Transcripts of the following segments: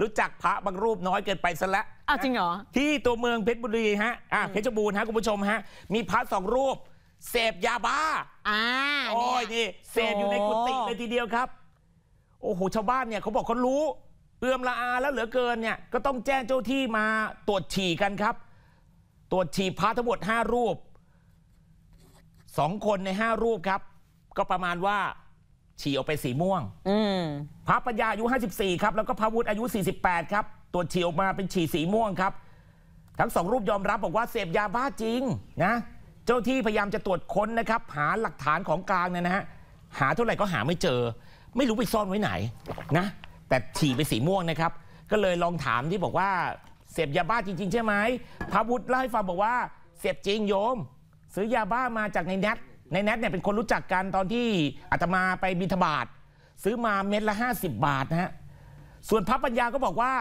รู้จักพระบางรูปน้อยเกินไปซะและ้วอ้าจริงเหรอ ที่ตัวเมืองเพชรบุรีฮะอ่าเพชรบูรณ์ฮะ คุณผู้ชมฮะ มีพระสองรูป เสพยาบ้าอ่าโอ้ยนี่ เสพอยู่ในกุฏิเลยทีเดียวครับ โอ้โห ชาวบ้านเนี่ยเขาบอกเขารู้เอื้อมละอาแล้วเหลือเกินเนี่ย ก็ต้องแจ้งเจ้าที่มาตรวจฉี่กันครับ ตรวจฉี่พระทั้งหมดห้ารูปสองคนในห้ารูปครับ ก็ประมาณว่าฉี่ออกเป็นสีม่วงพระปัญญาอายุ 54 ครับ แล้วก็พระวุฒิอายุ 48 ครับ ตัวฉี่ออกมาเป็นฉี่สีม่วงครับ ทั้งสองรูปยอมรับบอกว่าเสพยาบ้าจริงนะ เจ้าที่พยายามจะตรวจค้นนะครับ หาหลักฐานของกลางเนี่ยนะฮะหาเท่าไหร่ก็หาไม่เจอ ไม่รู้ไปซ่อนไว้ไหนนะ แต่ฉี่เป็นสีม่วงนะครับ ก็เลยลองถามที่บอกว่าเสพยาบ้าจริง ๆ ใช่ไหมพระวุฒิเล่าให้ฟังบอกว่า เสพจริงโยมซื้อยาบ้ามาจากในเน็ตในแนทเนี่ยเป็นคนรู้จักกัน ตอนที่อาตมาไปบิณฑบาตซื้อมาเม็ดละ50บาทนะฮะส่วนพระปัญญาก็บอกว่า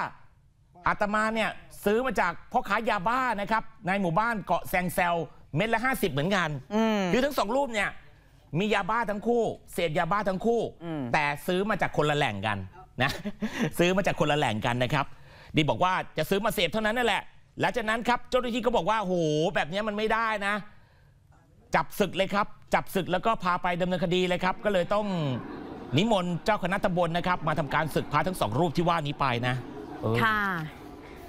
อาตมาเนี่ยซื้อมาจากพ่อค้ายาบ้านะครับ ในหมู่บ้านเกาะแซงแซลเม็ดละ50เหมือนกันคือทั้งสองรูปเนี่ย มียาบ้าทั้งคู่เสพยาบ้าทั้งคู่ แต่ซื้อมาจากคนละแหล่งกันนะ ซื้อมาจากคนละแหล่งกันนะครับดีบอกว่าจะซื้อมาเสพเท่านั้นนั่นแหละหลังจากนั้นครับ เจ้าหน้าที่ก็บอกว่าโหแบบนี้มันไม่ได้นะ จับศึกเลยครับจับศึกแล้วก็พาไปดำเนินคดีเลยครับ ก็เลยต้อง นิมนต์เจ้าคณะตำบลนะครับ มาทำการศึกพาทั้งสองรูปที่ว่านี้ไปนะ ค่ะ